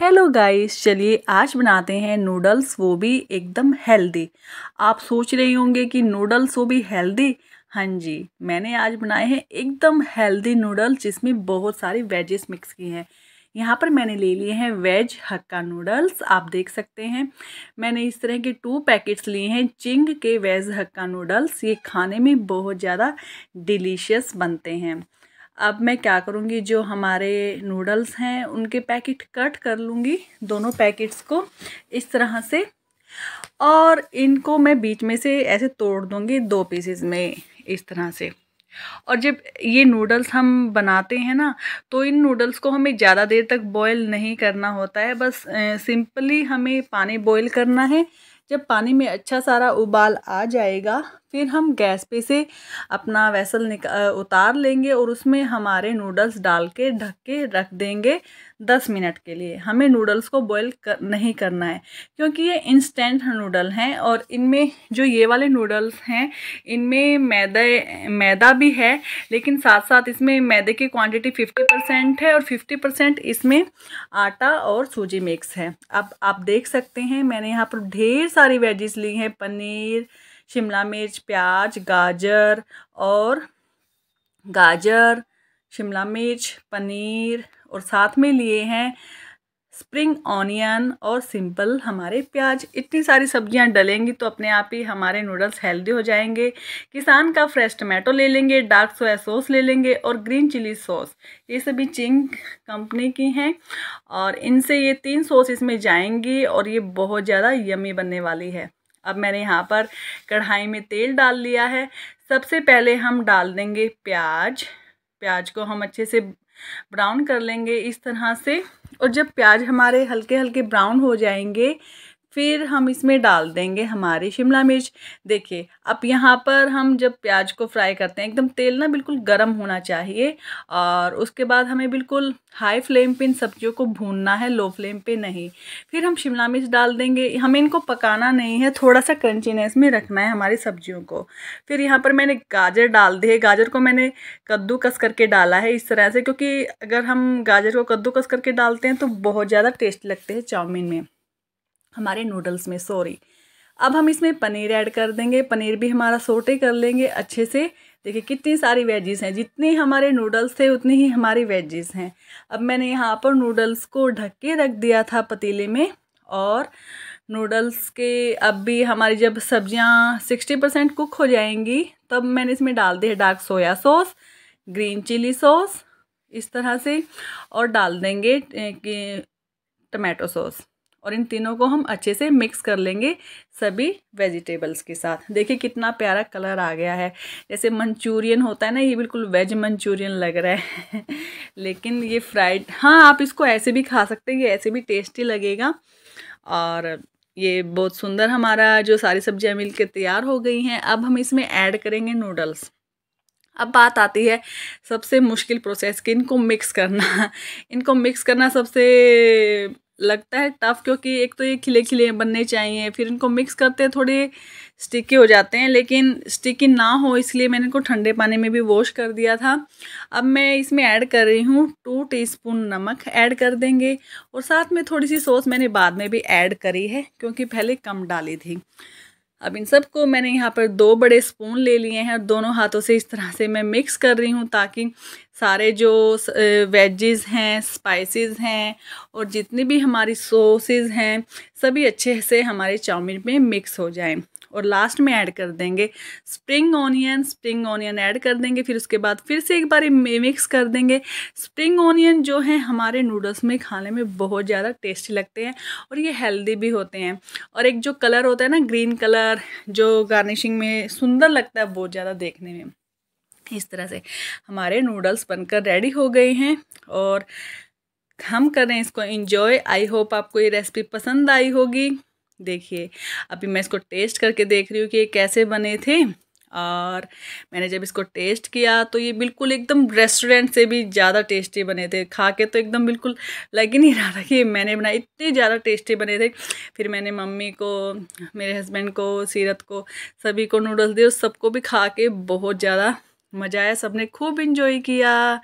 hello guys चलिए आज बनाते हैं नूडल्स वो भी एकदम हेल्दी आप सोच रहे होंगे कि नूडल्स वो भी हेल्दी हाँ जी मैंने आज बनाए हैं एकदम हेल्दी नूडल्स जिसमें बहुत सारी वेजेस मिक्स की हैं यहाँ पर मैंने ले लिए हैं वेज हक्का नूडल्स आप देख सकते हैं मैंने इस तरह के टू पैकेट्स लिए हैं चिंग के वेज हक्का नूडल्स ये खाने में बहुत ज़्यादा डिलीशियस बनते हैं अब मैं क्या करूँगी जो हमारे नूडल्स हैं उनके पैकेट कट कर लूँगी दोनों पैकेट्स को इस तरह से और इनको मैं बीच में से ऐसे तोड़ दूँगी दो पीसेस में इस तरह से और जब ये नूडल्स हम बनाते हैं ना तो इन नूडल्स को हमें ज़्यादा देर तक बॉयल नहीं करना होता है बस सिंपली हमें पानी बॉयल करना है जब पानी में अच्छा सारा उबाल आ जाएगा फिर हम गैस पे से अपना वेसल निका उतार लेंगे और उसमें हमारे नूडल्स डाल के ढक के रख देंगे दस मिनट के लिए हमें नूडल्स को बॉईल कर, नहीं करना है क्योंकि ये इंस्टेंट नूडल हैं और इनमें जो ये वाले नूडल्स हैं इनमें मैदा मैदा भी है लेकिन साथ साथ इसमें मैदे की क्वांटिटी फिफ्टी परसेंट है और फिफ्टी परसेंट इसमें आटा और सूजी मिक्स है अब आप देख सकते हैं मैंने यहाँ पर ढेर सारी वेजिस ली हैं पनीर शिमला मिर्च प्याज गाजर और गाजर शिमला मिर्च पनीर और साथ में लिए हैं स्प्रिंग ऑनियन और सिंपल हमारे प्याज इतनी सारी सब्जियां डलेंगी तो अपने आप ही हमारे नूडल्स हेल्दी हो जाएंगे किसान का फ्रेश टमाटो ले लेंगे डार्क सोया सॉस ले लेंगे और ग्रीन चिली सॉस ये सभी चिंग कंपनी की हैं और इनसे ये तीन सॉस इसमें जाएंगी और ये बहुत ज़्यादा यमी बनने वाली है अब मैंने यहाँ पर कढ़ाई में तेल डाल लिया है सबसे पहले हम डाल देंगे प्याज प्याज को हम अच्छे से ब्राउन कर लेंगे इस तरह से और जब प्याज हमारे हल्के हल्के ब्राउन हो जाएंगे फिर हम इसमें डाल देंगे हमारी शिमला मिर्च देखिए अब यहाँ पर हम जब प्याज को फ्राई करते हैं एकदम तेल ना बिल्कुल गर्म होना चाहिए और उसके बाद हमें बिल्कुल हाई फ्लेम पे इन सब्जियों को भूनना है लो फ्लेम पे नहीं फिर हम शिमला मिर्च डाल देंगे हमें इनको पकाना नहीं है थोड़ा सा क्रंचीनेस में रखना है हमारी सब्जियों को फिर यहाँ पर मैंने गाजर डाल दी है गाजर को मैंने कद्दूकस करके डाला है इस तरह से क्योंकि अगर हम गाजर को कद्दूकस करके डालते हैं तो बहुत ज़्यादा टेस्ट लगते हैं चाउमीन में हमारे नूडल्स में सॉरी अब हम इसमें पनीर ऐड कर देंगे पनीर भी हमारा सोटे कर लेंगे अच्छे से देखिए कितनी सारी वेजेस हैं जितने हमारे नूडल्स थे उतनी ही हमारी वेजीज़ हैं अब मैंने यहाँ पर नूडल्स को ढक के रख दिया था पतीले में और नूडल्स के अब भी हमारी जब सब्जियाँ सिक्सटी परसेंट कुक हो जाएंगी तब मैंने इसमें डाल दी है dark soya sauce green chilli sauce इस तरह से और डाल देंगे टमाटो सॉस और इन तीनों को हम अच्छे से मिक्स कर लेंगे सभी वेजिटेबल्स के साथ देखिए कितना प्यारा कलर आ गया है जैसे मंचूरियन होता है ना ये बिल्कुल वेज मंचूरियन लग रहा है लेकिन ये फ्राइड हाँ आप इसको ऐसे भी खा सकते हैं ये ऐसे भी टेस्टी लगेगा और ये बहुत सुंदर हमारा जो सारी सब्ज़ियाँ मिल के तैयार हो गई हैं अब हम इसमें ऐड करेंगे नूडल्स अब बात आती है सबसे मुश्किल प्रोसेस कि इनको मिक्स करना इनको मिक्स करना सबसे लगता है टफ क्योंकि एक तो ये खिले खिले बनने चाहिए फिर इनको मिक्स करते थोड़े स्टिकी हो जाते हैं लेकिन स्टिकी ना हो इसलिए मैंने इनको ठंडे पानी में भी वॉश कर दिया था अब मैं इसमें ऐड कर रही हूँ टू टीस्पून नमक ऐड कर देंगे और साथ में थोड़ी सी सॉस मैंने बाद में भी ऐड करी है क्योंकि पहले कम डाली थी अब इन सबको मैंने यहाँ पर दो बड़े स्पून ले लिए हैं और दोनों हाथों से इस तरह से मैं मिक्स कर रही हूँ ताकि सारे जो वेजेस हैं स्पाइसेस हैं और जितनी भी हमारी सॉसेस हैं सभी अच्छे से हमारे चाउमीन में मिक्स हो जाएं और लास्ट में ऐड कर देंगे spring onion spring onion add कर देंगे फिर उसके बाद फिर से एक बार मिक्स कर देंगे स्प्रिंग ऑनियन जो है हमारे नूडल्स में खाने में बहुत ज़्यादा टेस्टी लगते हैं और ये हेल्दी भी होते हैं और एक जो कलर होता है ना ग्रीन कलर कलर जो गार्निशिंग में सुंदर लगता है बहुत ज़्यादा देखने में इस तरह से हमारे नूडल्स बनकर रेडी हो गए हैं और हम कर रहे हैं इसको इंजॉय आई होप आपको ये रेसिपी पसंद आई होगी देखिए अभी मैं इसको टेस्ट करके देख रही हूँ कि ये कैसे बने थे और मैंने जब इसको टेस्ट किया तो ये बिल्कुल एकदम रेस्टोरेंट से भी ज़्यादा टेस्टी बने थे खा के तो एकदम बिल्कुल लग ही नहीं रहा था कि मैंने बनाए इतने ज़्यादा टेस्टी बने थे फिर मैंने मम्मी को मेरे हस्बैंड को सीरत को सभी को नूडल्स दिए और सबको भी खा के बहुत ज़्यादा मज़ा आया सबने खूब इंजॉय किया